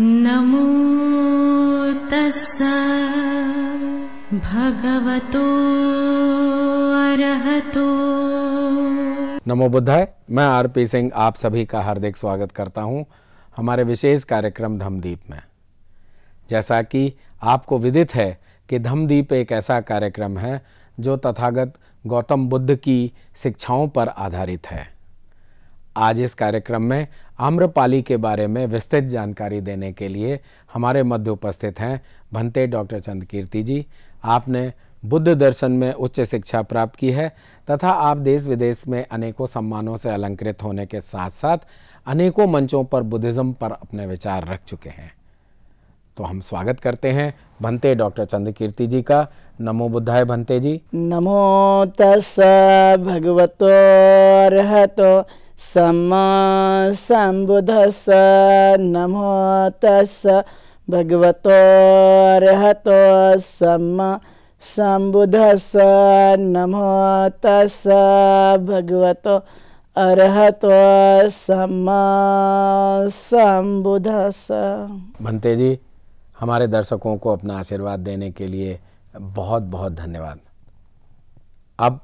नमो तस् भगवतो अरहतो नमो बुद्धाय मैं आरपी सिंह आप सभी का हार्दिक स्वागत करता हूं हमारे विशेष कार्यक्रम धमदीप में जैसा कि आपको विदित है कि धमदीप एक ऐसा कार्यक्रम है जो तथागत गौतम बुद्ध की शिक्षाओं पर आधारित है आज इस कार्यक्रम में आम्रपाली के बारे में विस्तृत जानकारी देने के लिए हमारे मध्य उपस्थित हैं भंते डॉक्टर चंद कीर्ति जी आपने बुद्ध दर्शन में उच्च शिक्षा प्राप्त की है तथा आप देश विदेश में अनेकों सम्मानों से अलंकृत होने के साथ साथ अनेकों मंचों पर बुद्धिज़्म पर अपने विचार रख चुके हैं तो हम स्वागत करते हैं भंते डॉक्टर चंद्र कीर्ति जी का नमो बुद्धाय भंते जी नमो तस् भगवतो रहतो सम्बुधस नमो तस् भगवत अर्हत सम्म नमो तस् भगवत अर्हत सम्म भंते जी हमारे दर्शकों को अपना आशीर्वाद देने के लिए बहुत बहुत धन्यवाद अब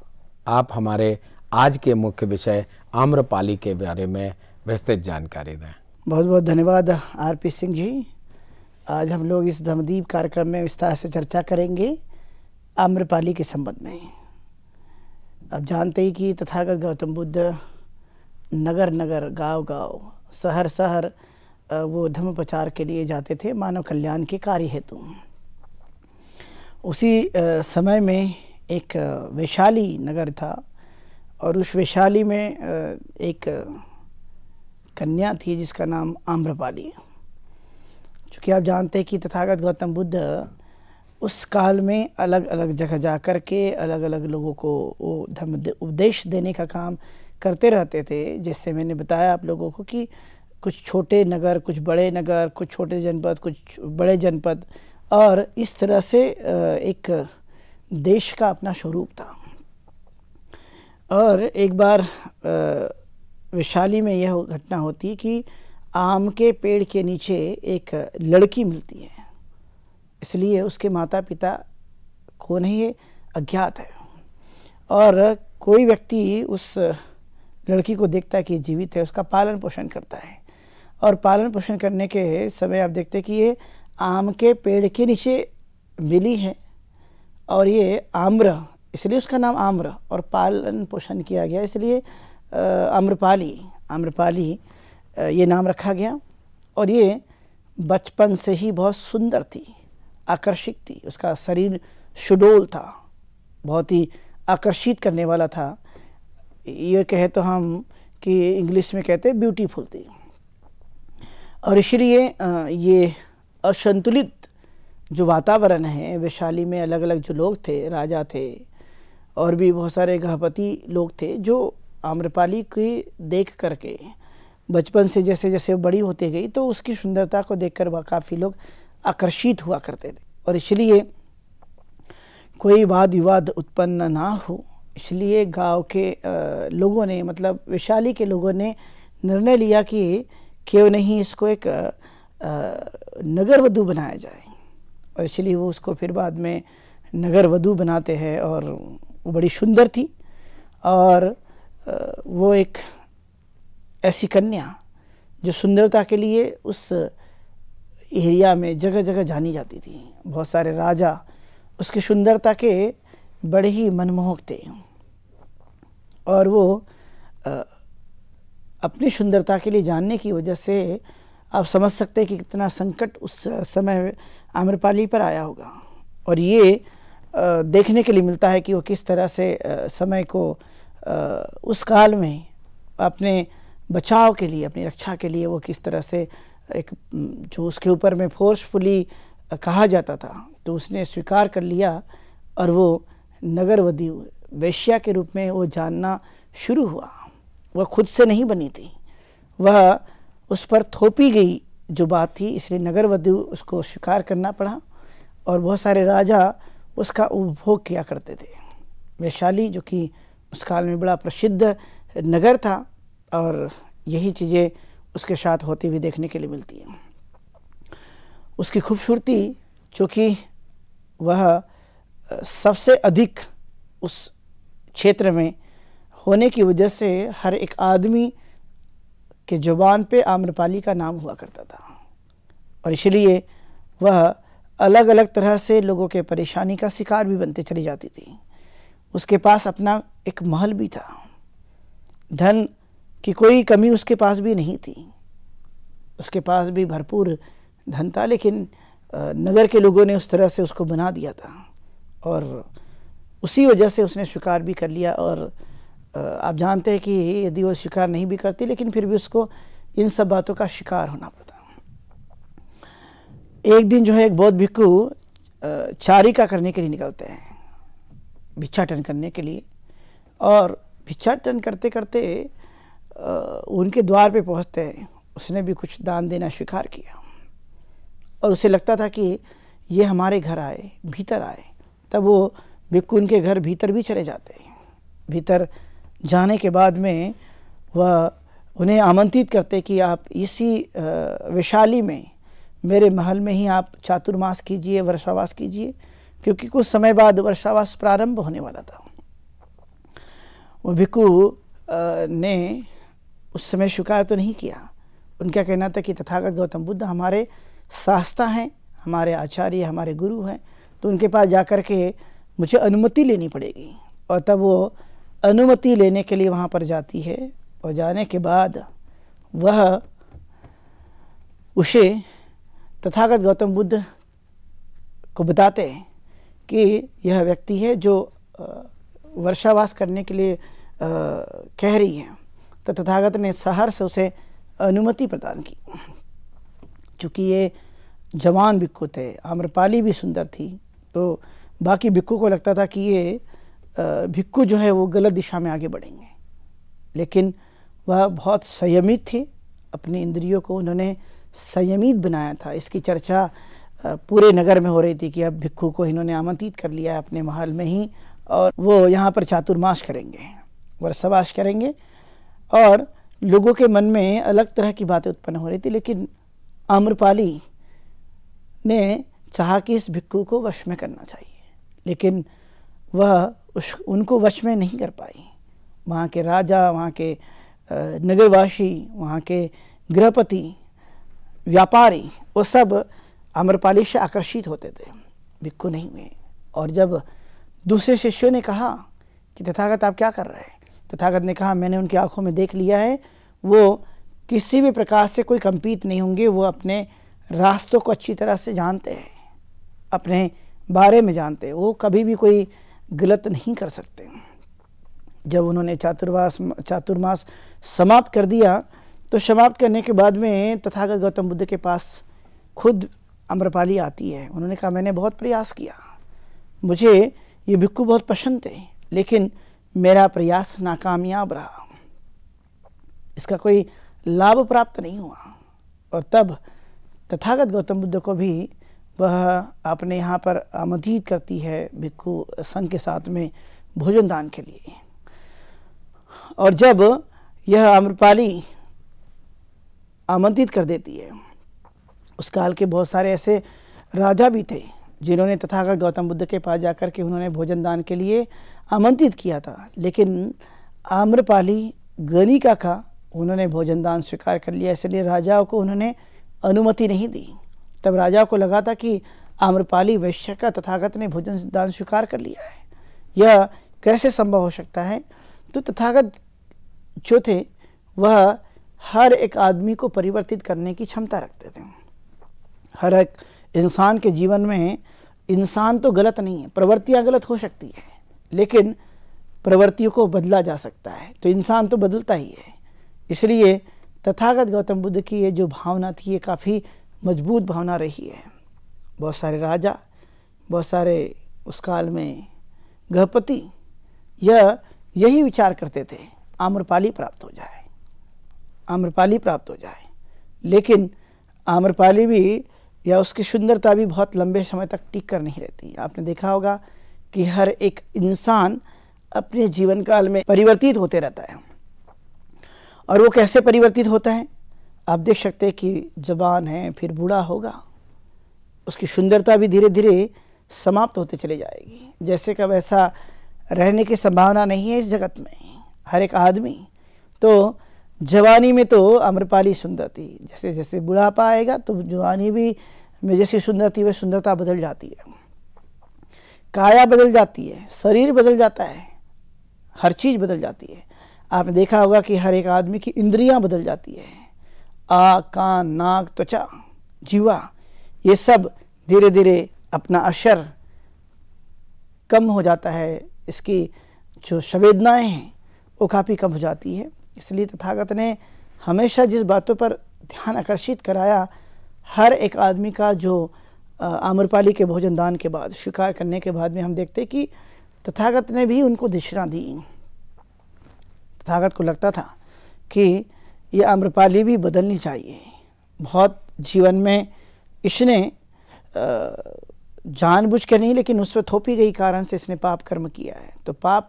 आप हमारे आज के मुख्य विषय आम्रपाली के बारे में विस्तृत जानकारी दें बहुत बहुत धन्यवाद आर पी सिंह जी आज हम लोग इस धमदीप कार्यक्रम में विस्तार से चर्चा करेंगे आम्रपाली के संबंध में अब जानते ही कि तथागत गौतम बुद्ध नगर नगर गांव गांव शहर शहर वो धर्म प्रचार के लिए जाते थे मानव कल्याण के कार्य हेतु उसी समय में एक वैशाली नगर था और उस वैशाली में एक कन्या थी जिसका नाम आम्रपाली चूँकि आप जानते हैं कि तथागत गौतम बुद्ध उस काल में अलग अलग जगह जा कर के अलग अलग लोगों को वो धर्म उपदेश देने का काम करते रहते थे जैसे मैंने बताया आप लोगों को कि कुछ छोटे नगर कुछ बड़े नगर कुछ छोटे जनपद कुछ बड़े जनपद और इस तरह से एक देश का अपना स्वरूप था और एक बार वैशाली में यह घटना होती कि आम के पेड़ के नीचे एक लड़की मिलती है इसलिए उसके माता पिता को नहीं अज्ञात है और कोई व्यक्ति उस लड़की को देखता है कि जीवित है उसका पालन पोषण करता है और पालन पोषण करने के समय आप देखते हैं कि ये आम के पेड़ के नीचे मिली है और ये आम्र इसलिए उसका नाम आम्र और पालन पोषण किया गया इसलिए आम्रपाली आम्रपाली ये नाम रखा गया और ये बचपन से ही बहुत सुंदर थी आकर्षक थी उसका शरीर शुडोल था बहुत ही आकर्षित करने वाला था ये कहे तो हम कि इंग्लिश में कहते ब्यूटीफुल थी और इसलिए ये असंतुलित जो वातावरण है वैशाली में अलग अलग जो लोग थे राजा थे और भी बहुत सारे गहपति लोग थे जो आम्रपाली की देख करके बचपन से जैसे जैसे बड़ी होती गई तो उसकी सुंदरता को देखकर वह काफ़ी लोग आकर्षित हुआ करते थे और इसलिए कोई वाद विवाद उत्पन्न ना हो इसलिए गांव के लोगों ने मतलब वैशाली के लोगों ने निर्णय लिया कि क्यों नहीं इसको एक नगर वधु बनाया जाए और इसलिए वो उसको फिर बाद में नगर वधु बनाते हैं और वो बड़ी सुंदर थी और वो एक ऐसी कन्या जो सुंदरता के लिए उस एरिया में जगह जगह जानी जाती थी बहुत सारे राजा उसकी सुंदरता के बड़े ही मनमोहक थे और वो अपनी सुंदरता के लिए जानने की वजह से आप समझ सकते हैं कि कितना संकट उस समय आम्रपाली पर आया होगा और ये देखने के लिए मिलता है कि वो किस तरह से समय को उस काल में अपने बचाव के लिए अपनी रक्षा के लिए वो किस तरह से एक जो उसके ऊपर में फोर्सफुली कहा जाता था तो उसने स्वीकार कर लिया और वो नगरवदी वेश्या के रूप में वो जानना शुरू हुआ वह खुद से नहीं बनी थी वह उस पर थोपी गई जो बात थी इसलिए नगर वधु उसको स्वीकार करना पड़ा और बहुत सारे राजा उसका उपभोग किया करते थे वैशाली जो कि उस काल में बड़ा प्रसिद्ध नगर था और यही चीज़ें उसके साथ होती हुई देखने के लिए मिलती हैं उसकी खूबसूरती चूँकि वह सबसे अधिक उस क्षेत्र में होने की वजह से हर एक आदमी के ज़ुबान पे आम्रपाली का नाम हुआ करता था और इसलिए वह अलग अलग तरह से लोगों के परेशानी का शिकार भी बनते चली जाती थी उसके पास अपना एक महल भी था धन की कोई कमी उसके पास भी नहीं थी उसके पास भी भरपूर धन था लेकिन नगर के लोगों ने उस तरह से उसको बना दिया था और उसी वजह से उसने स्वीकार भी कर लिया और आप जानते हैं कि यदि वो स्वीकार नहीं भी करती लेकिन फिर भी उसको इन सब बातों का शिकार होना पड़ा एक दिन जो है एक बौद्ध भिक्खु चारिका करने के लिए निकलते हैं भिक्षाटन करने के लिए और भिक्षाटन करते करते उनके द्वार पे पहुँचते हैं उसने भी कुछ दान देना स्वीकार किया और उसे लगता था कि ये हमारे घर आए भीतर आए तब वो भिक्खु उनके घर भीतर भी चले जाते हैं भीतर जाने के बाद में वह उन्हें आमंत्रित करते कि आप इसी वैशाली में मेरे महल में ही आप चातुर्मास कीजिए वर्षावास कीजिए क्योंकि कुछ समय बाद वर्षावास प्रारंभ होने वाला था वो भिक्खु ने उस समय स्वीकार तो नहीं किया उनका कहना था कि तथागत गौतम बुद्ध हमारे शास्ता हैं हमारे आचार्य हमारे गुरु हैं तो उनके पास जा कर के मुझे अनुमति लेनी पड़ेगी और तब वो अनुमति लेने के लिए वहाँ पर जाती है और जाने के बाद वह उसे तथागत गौतम बुद्ध को बताते हैं कि यह व्यक्ति है जो वर्षावास करने के लिए कह रही है तो तथागत ने सहर से उसे अनुमति प्रदान की चूँकि ये जवान भिक्खु थे आम्रपाली भी सुंदर थी तो बाकी भिक्खु को लगता था कि ये भिक्खु जो है वो गलत दिशा में आगे बढ़ेंगे लेकिन वह बहुत संयमित थी अपनी इंद्रियों को उन्होंने संयमित बनाया था इसकी चर्चा पूरे नगर में हो रही थी कि अब भिक्खु को इन्होंने आमंत्रित कर लिया अपने महल में ही और वो यहाँ पर चातुर्माश करेंगे वर्षावास करेंगे और लोगों के मन में अलग तरह की बातें उत्पन्न हो रही थी लेकिन आम्रपाली ने चाहा कि इस भिक्खु को वश में करना चाहिए लेकिन वह उस उनको वश में नहीं कर पाई वहाँ के राजा वहाँ के नगरवासी वहाँ के गृहपति व्यापारी वो सब आम्रपाली से आकर्षित होते थे भिक्खु नहीं हुए और जब दूसरे शिष्यों ने कहा कि तथागत आप क्या कर रहे हैं तथागत ने कहा मैंने उनकी आंखों में देख लिया है वो किसी भी प्रकार से कोई कंपीत नहीं होंगे वो अपने रास्तों को अच्छी तरह से जानते हैं अपने बारे में जानते हैं वो कभी भी कोई गलत नहीं कर सकते जब उन्होंने चातुर्वास चातुर्मास समाप्त कर दिया तो समाप्त करने के बाद में तथागत गौतम बुद्ध के पास खुद अम्रपाली आती है उन्होंने कहा मैंने बहुत प्रयास किया मुझे ये भिक्खू बहुत पसंद थे लेकिन मेरा प्रयास नाकामयाब रहा इसका कोई लाभ प्राप्त नहीं हुआ और तब तथागत गौतम बुद्ध को भी वह अपने यहाँ पर आमंत्रित करती है भिक्खु संघ के साथ में भोजन दान के लिए और जब यह आम्रपाली आमंत्रित कर देती है उस काल के बहुत सारे ऐसे राजा भी थे जिन्होंने तथागत गौतम बुद्ध के पास जाकर के उन्होंने भोजन दान के लिए आमंत्रित किया था लेकिन आम्रपाली गनी का का उन्होंने भोजन दान स्वीकार कर लिया इसलिए राजाओं को उन्होंने अनुमति नहीं दी तब राजा को लगा था कि आम्रपाली वैश्य का तथागत ने भोजन दान स्वीकार कर लिया है यह कैसे संभव हो सकता है तो तथागत जो थे वह हर एक आदमी को परिवर्तित करने की क्षमता रखते थे हर एक इंसान के जीवन में इंसान तो गलत नहीं है प्रवृत्तियाँ गलत हो सकती है लेकिन प्रवृत्तियों को बदला जा सकता है तो इंसान तो बदलता ही है इसलिए तथागत गौतम बुद्ध की ये जो भावना थी ये काफ़ी मजबूत भावना रही है बहुत सारे राजा बहुत सारे उस काल में गहपति यह यही विचार करते थे आम्रपाली प्राप्त हो जाए आम्रपाली प्राप्त हो जाए लेकिन आम्रपाली भी या उसकी सुंदरता भी बहुत लंबे समय तक टिक कर नहीं रहती आपने देखा होगा कि हर एक इंसान अपने जीवन काल में परिवर्तित होते रहता है और वो कैसे परिवर्तित होता है आप देख सकते हैं कि जबान है फिर बूढ़ा होगा उसकी सुंदरता भी धीरे धीरे समाप्त होते चले जाएगी जैसे का वैसा रहने की संभावना नहीं है इस जगत में हर एक आदमी तो जवानी में तो अम्रपाली सुंदर थी जैसे जैसे बुढ़ापा आएगा तो जवानी भी में जैसी सुंदर थी वह सुंदरता बदल जाती है काया बदल जाती है शरीर बदल जाता है हर चीज़ बदल जाती है आपने देखा होगा कि हर एक आदमी की इंद्रियां बदल जाती है आ कान नाक त्वचा जीवा ये सब धीरे धीरे अपना असर कम हो जाता है इसकी जो संवेदनाएं हैं वो काफ़ी कम हो जाती है इसलिए तथागत ने हमेशा जिस बातों पर ध्यान आकर्षित कराया हर एक आदमी का जो आम्रपाली के भोजन दान के बाद शिकार करने के बाद में हम देखते कि तथागत ने भी उनको दिशा दी तथागत को लगता था कि ये आम्रपाली भी बदलनी चाहिए बहुत जीवन में इसने जानबूझ के नहीं लेकिन उस पर थोपी गई कारण से इसने पाप कर्म किया है तो पाप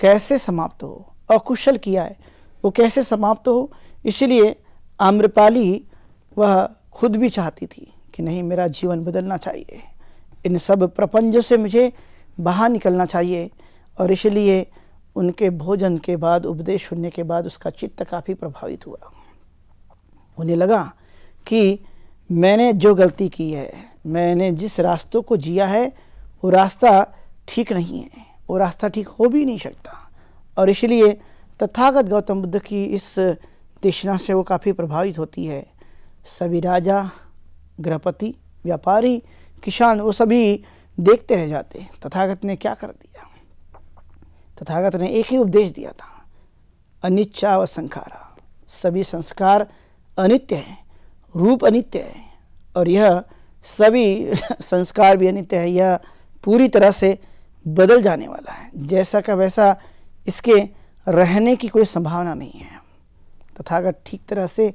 कैसे समाप्त हो अकुशल किया है वो कैसे समाप्त हो इसलिए आम्रपाली वह खुद भी चाहती थी कि नहीं मेरा जीवन बदलना चाहिए इन सब प्रपंच से मुझे बाहर निकलना चाहिए और इसलिए उनके भोजन के बाद उपदेश सुनने के बाद उसका चित्त काफ़ी प्रभावित हुआ उन्हें लगा कि मैंने जो गलती की है मैंने जिस रास्तों को जिया है वो रास्ता ठीक नहीं है वो रास्ता ठीक हो भी नहीं सकता और इसलिए तथागत गौतम बुद्ध की इस तृष्णा से वो काफ़ी प्रभावित होती है सभी राजा गृहपति व्यापारी किसान वो सभी देखते रह जाते तथागत ने क्या कर दिया तथागत ने एक ही उपदेश दिया था अनिच्छा व संखारा सभी संस्कार अनित्य हैं रूप अनित्य है और यह सभी संस्कार भी अनित्य है यह पूरी तरह से बदल जाने वाला है जैसा का वैसा इसके रहने की कोई संभावना नहीं है तथा अगर ठीक तरह से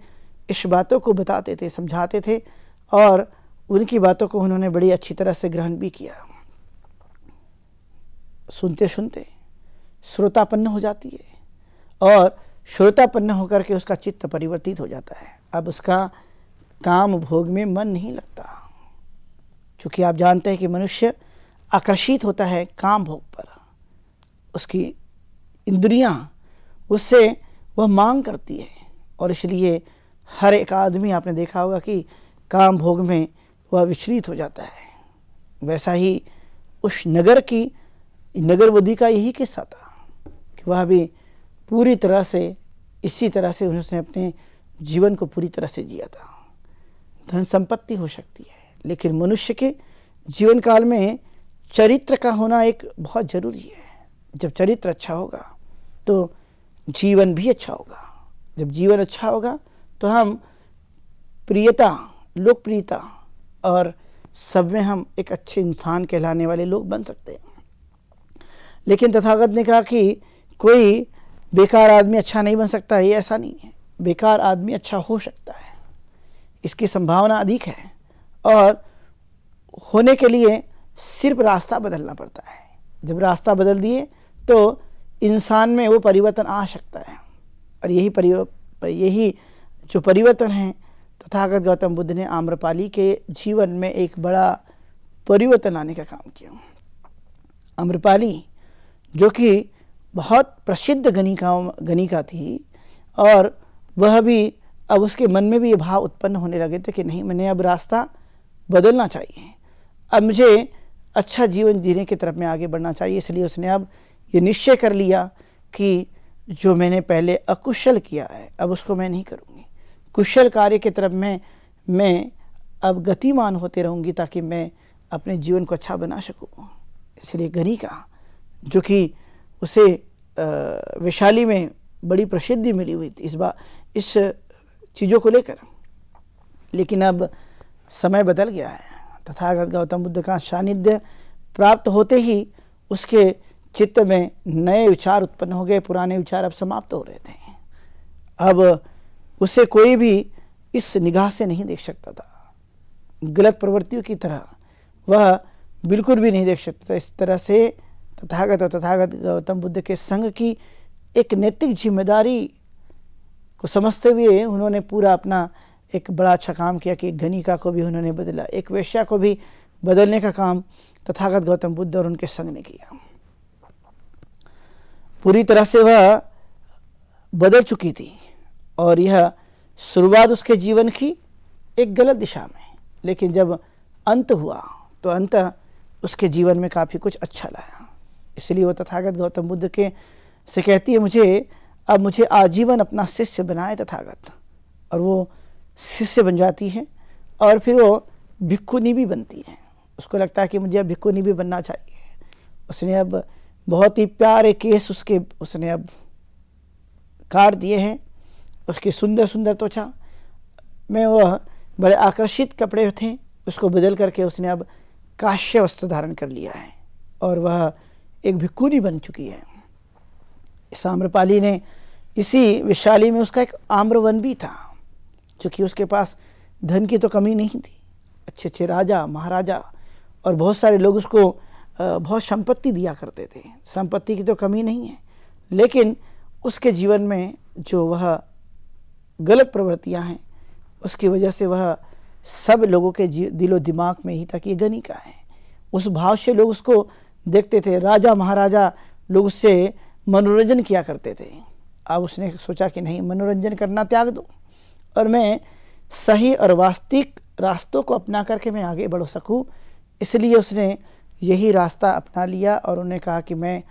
इस बातों को बताते थे समझाते थे और उनकी बातों को उन्होंने बड़ी अच्छी तरह से ग्रहण भी किया सुनते सुनते श्रोतापन्न हो जाती है और श्रोतापन्न होकर के उसका चित्त परिवर्तित हो जाता है अब उसका काम भोग में मन नहीं लगता चूँकि आप जानते हैं कि मनुष्य आकर्षित होता है काम भोग पर उसकी इंद्रियां उससे वह मांग करती है और इसलिए हर एक आदमी आपने देखा होगा कि काम भोग में वह विचलित हो जाता है वैसा ही उस नगर की नगर बुद्धि का यही किस्सा था कि वह भी पूरी तरह से इसी तरह से उसने अपने जीवन को पूरी तरह से जिया था धन संपत्ति हो सकती है लेकिन मनुष्य के जीवन काल में चरित्र का होना एक बहुत ज़रूरी है जब चरित्र अच्छा होगा तो जीवन भी अच्छा होगा जब जीवन अच्छा होगा तो हम प्रियता लोकप्रियता और सब में हम एक अच्छे इंसान कहलाने वाले लोग बन सकते हैं लेकिन तथागत ने कहा कि कोई बेकार आदमी अच्छा नहीं बन सकता ये ऐसा नहीं है बेकार आदमी अच्छा हो सकता है इसकी संभावना अधिक है और होने के लिए सिर्फ रास्ता बदलना पड़ता है जब रास्ता बदल दिए तो इंसान में वो परिवर्तन आ सकता है और यही यही जो परिवर्तन है तथागत गौतम बुद्ध ने आम्रपाली के जीवन में एक बड़ा परिवर्तन आने का काम किया आम्रपाली जो कि बहुत प्रसिद्ध गणिका गणिका थी और वह भी अब उसके मन में भी ये भाव उत्पन्न होने लगे थे कि नहीं मैंने अब रास्ता बदलना चाहिए अब मुझे अच्छा जीवन जीने की तरफ में आगे बढ़ना चाहिए इसलिए उसने अब ये निश्चय कर लिया कि जो मैंने पहले अकुशल किया है अब उसको मैं नहीं करूँगी कुशल कार्य की तरफ मैं मैं अब गतिमान होते रहूँगी ताकि मैं अपने जीवन को अच्छा बना सकूँ इसलिए गरी का जो कि उसे वैशाली में बड़ी प्रसिद्धि मिली हुई थी इस बार इस चीज़ों को लेकर लेकिन अब समय बदल गया है तथागत गौतम बुद्ध का सानिध्य प्राप्त होते ही उसके चित्त में नए विचार उत्पन्न हो गए पुराने विचार अब समाप्त हो रहे थे अब उसे कोई भी इस निगाह से नहीं देख सकता था गलत प्रवृत्तियों की तरह वह बिल्कुल भी नहीं देख सकता था इस तरह से तथागत और तथागत गौतम बुद्ध के संघ की एक नैतिक जिम्मेदारी को समझते हुए उन्होंने पूरा अपना एक बड़ा अच्छा काम किया कि गणिका को भी उन्होंने बदला एक वेश्या को भी बदलने का काम तथागत गौतम बुद्ध और उनके संघ ने किया पूरी तरह से वह बदल चुकी थी और यह शुरुआत उसके जीवन की एक गलत दिशा में लेकिन जब अंत हुआ तो अंत उसके जीवन में काफ़ी कुछ अच्छा लाया इसलिए वो तथागत गौतम बुद्ध के से कहती है मुझे अब मुझे आजीवन अपना शिष्य बनाए तथागत और वो शिष्य बन जाती है और फिर वो भिक्खुनी भी बनती है उसको लगता है कि मुझे अब भिक्खुनी भी बनना चाहिए उसने अब बहुत ही प्यारे केस उसके उसने अब काट दिए हैं उसकी सुंदर सुंदर त्वचा में वह बड़े आकर्षित कपड़े थे उसको बदल करके उसने अब काश्य वस्त्र धारण कर लिया है और वह एक भिक्कूनी बन चुकी है इस आम्रपाली ने इसी विशाली में उसका एक आम्रवन भी था चूँकि उसके पास धन की तो कमी नहीं थी अच्छे अच्छे राजा महाराजा और बहुत सारे लोग उसको बहुत संपत्ति दिया करते थे संपत्ति की तो कमी नहीं है लेकिन उसके जीवन में जो वह गलत प्रवृत्तियां हैं उसकी वजह से वह सब लोगों के दिलो दिमाग में ही था कि ये गनी का है उस भाव से लोग उसको देखते थे राजा महाराजा लोग उससे मनोरंजन किया करते थे अब उसने सोचा कि नहीं मनोरंजन करना त्याग दो और मैं सही और वास्तविक रास्तों को अपना करके मैं आगे बढ़ सकूं इसलिए उसने यही रास्ता अपना लिया और उन्होंने कहा कि मैं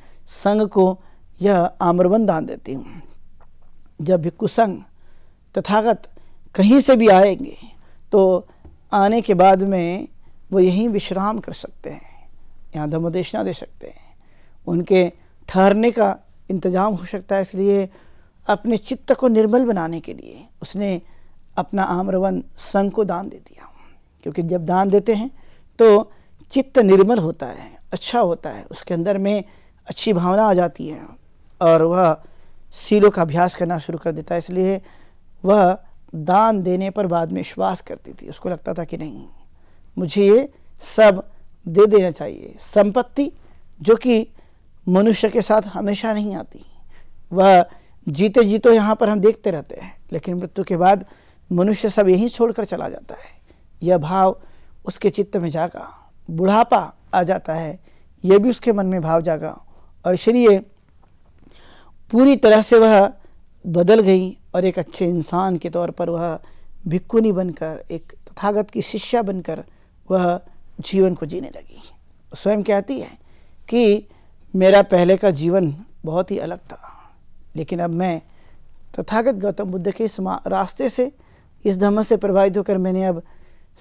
संघ को यह आम्रवन दान देती हूँ जब भी कुसंग तथागत कहीं से भी आएंगे तो आने के बाद में वो यहीं विश्राम कर सकते हैं यहाँ धर्मोदेशना दे सकते हैं उनके ठहरने का इंतजाम हो सकता है इसलिए अपने चित्त को निर्मल बनाने के लिए उसने अपना आम्रवन संघ को दान दे दिया क्योंकि जब दान देते हैं तो चित्त निर्मल होता है अच्छा होता है उसके अंदर में अच्छी भावना आ जाती है और वह सीलों का अभ्यास करना शुरू कर देता है इसलिए वह दान देने पर बाद में विश्वास करती थी उसको लगता था कि नहीं मुझे ये सब दे देना चाहिए संपत्ति जो कि मनुष्य के साथ हमेशा नहीं आती वह जीते जी तो यहाँ पर हम देखते रहते हैं लेकिन मृत्यु के बाद मनुष्य सब यहीं छोड़कर चला जाता है यह भाव उसके चित्त में जागा बुढ़ापा आ जाता है यह भी उसके मन में भाव जागा और इसलिए पूरी तरह से वह बदल गई और एक अच्छे इंसान के तौर पर वह भिक्कुनी बनकर एक तथागत की शिष्या बनकर वह जीवन को जीने लगी स्वयं कहती है कि मेरा पहले का जीवन बहुत ही अलग था लेकिन अब मैं तथागत गौतम बुद्ध के इस रास्ते से इस धर्म से प्रभावित होकर मैंने अब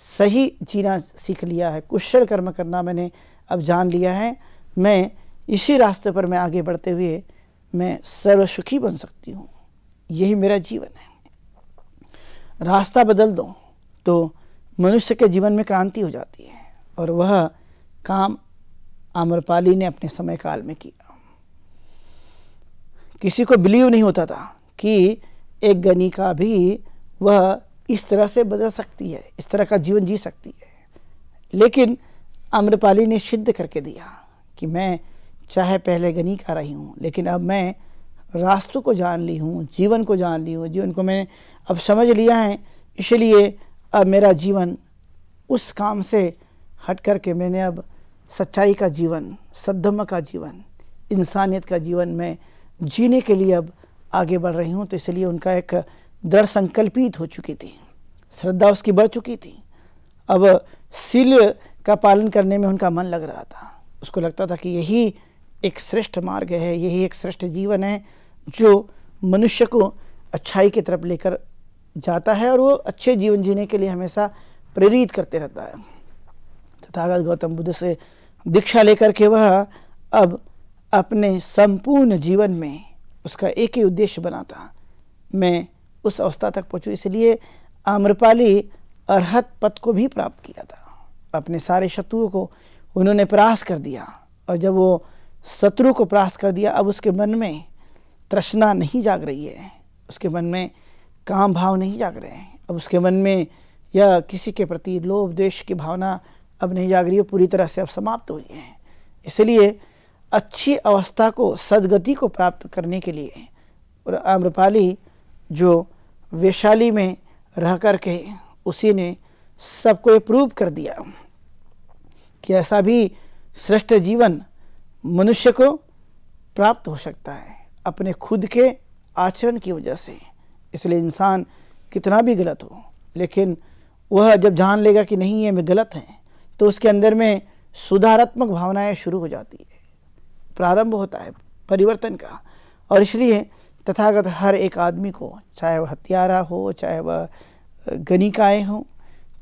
सही जीना सीख लिया है कुशल कर्म करना मैंने अब जान लिया है मैं इसी रास्ते पर मैं आगे बढ़ते हुए मैं सर्वसुखी बन सकती हूँ यही मेरा जीवन है रास्ता बदल दो तो मनुष्य के जीवन में क्रांति हो जाती है और वह काम आम्रपाली ने अपने समय काल में किया किसी को बिलीव नहीं होता था कि एक गनी का भी वह इस तरह से बदल सकती है इस तरह का जीवन जी सकती है लेकिन अम्रपाली ने सिद्ध करके दिया कि मैं चाहे पहले गनी का रही हूँ लेकिन अब मैं रास्तों को जान ली हूँ जीवन को जान ली हूँ जीवन को मैंने अब समझ लिया है इसलिए अब मेरा जीवन उस काम से हट कर के मैंने अब सच्चाई का जीवन सद्धम का जीवन इंसानियत का जीवन मैं जीने के लिए अब आगे बढ़ रही हूँ तो इसलिए उनका एक दृढ़ संकल्पित हो चुकी थी श्रद्धा उसकी बढ़ चुकी थी अब सील का पालन करने में उनका मन लग रहा था उसको लगता था कि यही एक श्रेष्ठ मार्ग है यही एक श्रेष्ठ जीवन है जो मनुष्य को अच्छाई की तरफ लेकर जाता है और वो अच्छे जीवन जीने के लिए हमेशा प्रेरित करते रहता है तथागत तो गौतम बुद्ध से दीक्षा लेकर के वह अब अपने संपूर्ण जीवन में उसका एक ही उद्देश्य बना था मैं उस अवस्था तक पहुँचो इसलिए आम्रपाली अरहत पद को भी प्राप्त किया था अपने सारे शत्रुओं को उन्होंने परास कर दिया और जब वो शत्रु को परास कर दिया अब उसके मन में तृष्णा नहीं जाग रही है उसके मन में काम भाव नहीं जाग रहे हैं अब उसके मन में या किसी के प्रति लोभ देश की भावना अब नहीं जाग रही है पूरी तरह से अब समाप्त हुई है इसलिए अच्छी अवस्था को सदगति को प्राप्त करने के लिए और आम्रपाली जो वैशाली में रह कर के उसी ने सबको ये प्रूव कर दिया कि ऐसा भी श्रेष्ठ जीवन मनुष्य को प्राप्त हो सकता है अपने खुद के आचरण की वजह से इसलिए इंसान कितना भी गलत हो लेकिन वह जब जान लेगा कि नहीं ये मैं गलत है तो उसके अंदर में सुधारात्मक भावनाएं शुरू हो जाती है प्रारंभ होता है परिवर्तन का और इसलिए तथागत हर एक आदमी को चाहे वह हत्यारा हो चाहे वह गणिकाय हो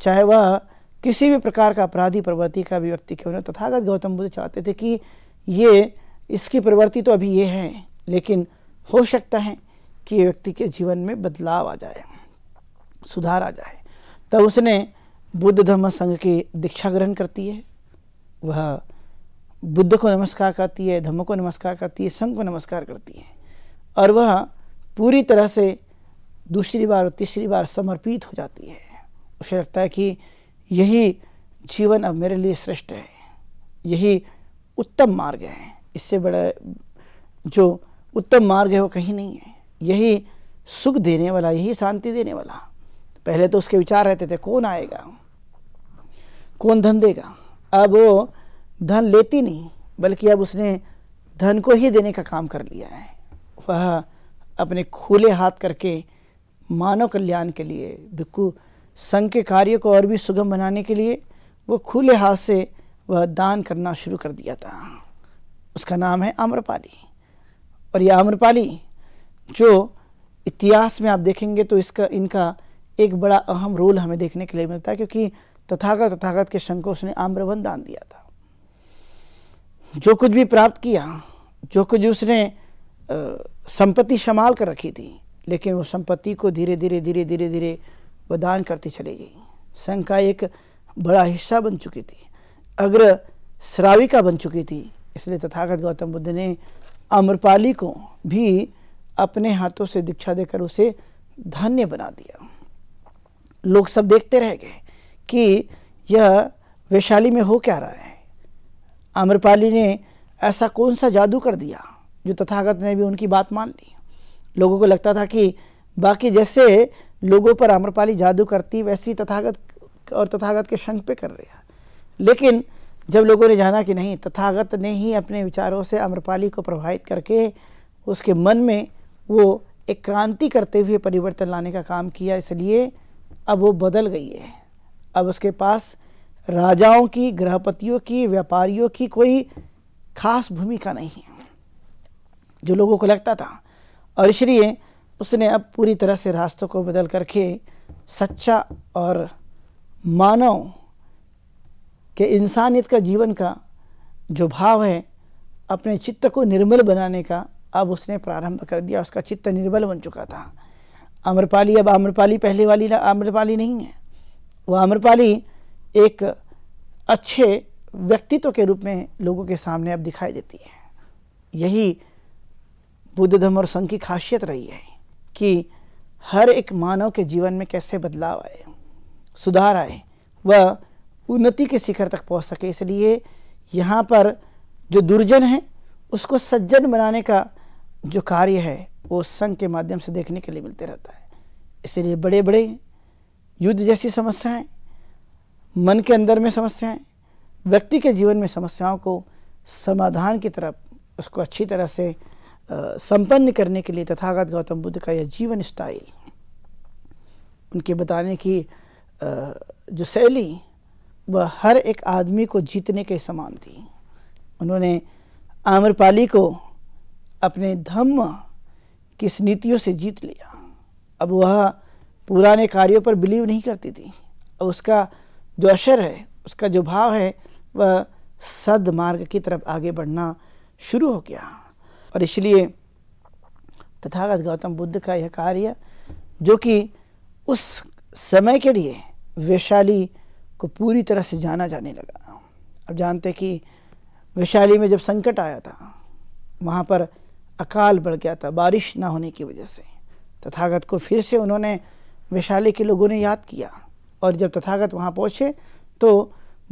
चाहे वह किसी भी प्रकार का अपराधी प्रवृत्ति का भी व्यक्ति क्यों ना तथागत गौतम बुद्ध चाहते थे कि ये इसकी प्रवृत्ति तो अभी ये है लेकिन हो सकता है कि ये व्यक्ति के जीवन में बदलाव आ जाए सुधार आ जाए तब उसने बुद्ध धर्म संघ की दीक्षा ग्रहण करती है वह बुद्ध को नमस्कार करती है धम्म को नमस्कार करती है संघ को नमस्कार करती है और वह पूरी तरह से दूसरी बार और तीसरी बार समर्पित हो जाती है उसे लगता है कि यही जीवन अब मेरे लिए श्रेष्ठ है यही उत्तम मार्ग है इससे बड़ा जो उत्तम मार्ग है वो कहीं नहीं है यही सुख देने वाला यही शांति देने वाला पहले तो उसके विचार रहते थे कौन आएगा कौन धन देगा अब वो धन लेती नहीं बल्कि अब उसने धन को ही देने का काम कर लिया है वह अपने खुले हाथ करके मानव कल्याण के लिए भिक्खु संघ के कार्य को और भी सुगम बनाने के लिए वो खुले हाथ से वह दान करना शुरू कर दिया था उसका नाम है आम्रपाली और यह आम्रपाली जो इतिहास में आप देखेंगे तो इसका इनका एक बड़ा अहम रोल हमें देखने के लिए मिलता है क्योंकि तथागत तथागत के को उसने आम्रवन दान दिया था जो कुछ भी प्राप्त किया जो कुछ उसने संपत्ति संभाल कर रखी थी लेकिन वो संपत्ति को धीरे धीरे धीरे धीरे धीरे वो दान करती चली गई संघ का एक बड़ा हिस्सा बन चुकी थी अग्र श्राविका बन चुकी थी इसलिए तथागत गौतम बुद्ध ने अम्रपाली को भी अपने हाथों से दीक्षा देकर उसे धन्य बना दिया लोग सब देखते रह गए कि यह वैशाली में हो क्या रहा है अम्रपाली ने ऐसा कौन सा जादू कर दिया जो तथागत ने भी उनकी बात मान ली लोगों को लगता था कि बाकी जैसे लोगों पर आम्रपाली जादू करती वैसी तथागत और तथागत के शंख पे कर रहा लेकिन जब लोगों ने जाना कि नहीं तथागत ने ही अपने विचारों से आम्रपाली को प्रभावित करके उसके मन में वो एक क्रांति करते हुए परिवर्तन लाने का काम किया इसलिए अब वो बदल गई है अब उसके पास राजाओं की गृहपतियों की व्यापारियों की कोई खास भूमिका नहीं है जो लोगों को लगता था और इसलिए उसने अब पूरी तरह से रास्तों को बदल करके सच्चा और मानव के इंसानियत का जीवन का जो भाव है अपने चित्त को निर्मल बनाने का अब उसने प्रारंभ कर दिया उसका चित्त निर्मल बन चुका था आम्रपाली अब आम्रपाली पहले वाली आम्रपाली नहीं है वह आम्रपाली एक अच्छे व्यक्तित्व के रूप में लोगों के सामने अब दिखाई देती है यही बुद्ध धर्म और संघ की खासियत रही है कि हर एक मानव के जीवन में कैसे बदलाव आए सुधार आए वह उन्नति के शिखर तक पहुंच सके इसलिए यहाँ पर जो दुर्जन है उसको सज्जन बनाने का जो कार्य है वो संघ के माध्यम से देखने के लिए मिलते रहता है इसलिए बड़े बड़े युद्ध जैसी समस्याएं मन के अंदर में समस्याएं व्यक्ति के जीवन में समस्याओं को समाधान की तरफ उसको अच्छी तरह से संपन्न करने के लिए तथागत गौतम बुद्ध का यह जीवन स्टाइल उनके बताने की जो शैली वह हर एक आदमी को जीतने के समान थी उन्होंने आम्रपाली को अपने धम्म किस नीतियों से जीत लिया अब वह पुराने कार्यों पर बिलीव नहीं करती थी अब उसका जो असर है उसका जो भाव है वह सदमार्ग की तरफ आगे बढ़ना शुरू हो गया और इसलिए तथागत गौतम बुद्ध का यह कार्य जो कि उस समय के लिए वैशाली को पूरी तरह से जाना जाने लगा अब जानते कि वैशाली में जब संकट आया था वहाँ पर अकाल बढ़ गया था बारिश ना होने की वजह से तथागत को फिर से उन्होंने वैशाली के लोगों ने याद किया और जब तथागत वहाँ पहुँचे तो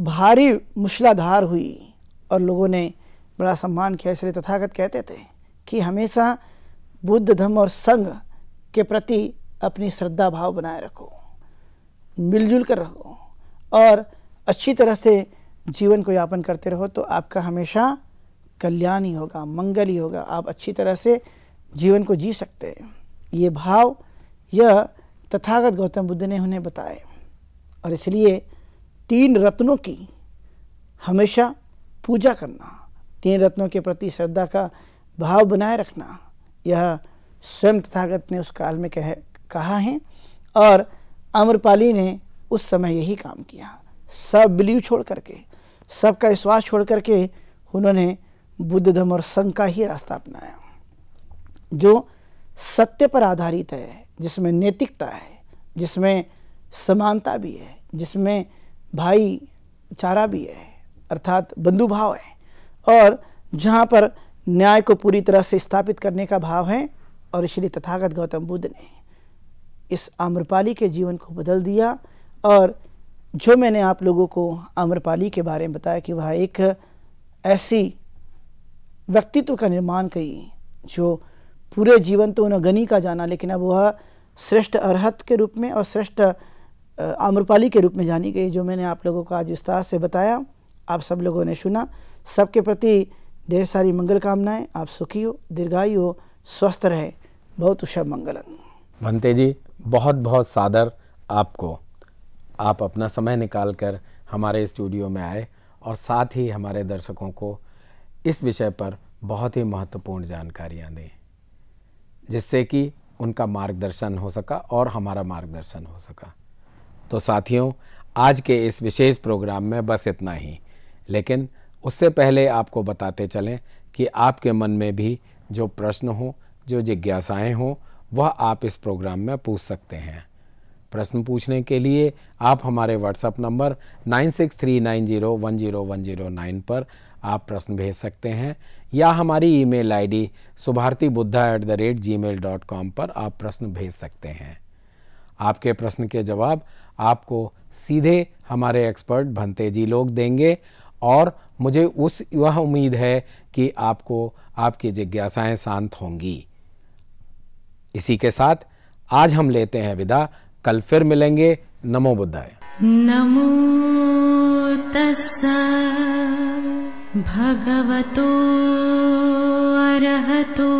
भारी मूसलाधार हुई और लोगों ने बड़ा सम्मान किया इसलिए तथागत कहते थे कि हमेशा बुद्ध धर्म और संघ के प्रति अपनी श्रद्धा भाव बनाए रखो मिलजुल कर रहो और अच्छी तरह से जीवन को यापन करते रहो तो आपका हमेशा कल्याण ही होगा मंगल ही होगा आप अच्छी तरह से जीवन को जी सकते हैं ये भाव यह तथागत गौतम बुद्ध ने उन्हें बताए और इसलिए तीन रत्नों की हमेशा पूजा करना तीन रत्नों के प्रति श्रद्धा का भाव बनाए रखना यह स्वयं तथागत ने उस काल में कह कहा है और अमरपाली ने उस समय यही काम किया सब बिलीव छोड़ करके सबका विश्वास छोड़ करके उन्होंने बुद्ध धर्म और संघ का ही रास्ता अपनाया जो सत्य पर आधारित है जिसमें नैतिकता है जिसमें समानता भी है जिसमें भाईचारा भी है अर्थात बंधुभाव है और जहाँ पर न्याय को पूरी तरह से स्थापित करने का भाव है और इसलिए तथागत गौतम बुद्ध ने इस आम्रपाली के जीवन को बदल दिया और जो मैंने आप लोगों को आम्रपाली के बारे में बताया कि वह एक ऐसी व्यक्तित्व का निर्माण कही जो पूरे जीवन तो उन्हें गनी का जाना लेकिन अब वह श्रेष्ठ अरहत के रूप में और श्रेष्ठ आम्रपाली के रूप में जानी गई जो मैंने आप लोगों को आज विस्तार से बताया आप सब लोगों ने सुना सबके प्रति ढेर सारी मंगल कामनाएं आप सुखी हो दीर्घायु हो स्वस्थ रहे बहुत उषा मंगल भंते जी बहुत बहुत सादर आपको आप अपना समय निकाल कर हमारे स्टूडियो में आए और साथ ही हमारे दर्शकों को इस विषय पर बहुत ही महत्वपूर्ण जानकारियाँ दें जिससे कि उनका मार्गदर्शन हो सका और हमारा मार्गदर्शन हो सका तो साथियों आज के इस विशेष प्रोग्राम में बस इतना ही लेकिन उससे पहले आपको बताते चलें कि आपके मन में भी जो प्रश्न हो जो जिज्ञासाएं हों वह आप इस प्रोग्राम में पूछ सकते हैं प्रश्न पूछने के लिए आप हमारे व्हाट्सएप नंबर 9639010109 पर आप प्रश्न भेज सकते हैं या हमारी email ID Subharti Buddha at the rate Gmail dot com पर आप प्रश्न भेज सकते हैं आपके प्रश्न के जवाब आपको सीधे हमारे एक्सपर्ट भंते जी लोग देंगे और मुझे उस वह उम्मीद है कि आपको आपकी जिज्ञासाएं शांत होंगी इसी के साथ आज हम लेते हैं विदा कल फिर मिलेंगे नमो बुद्धाय नमो तस्सा भगवतो अरहतो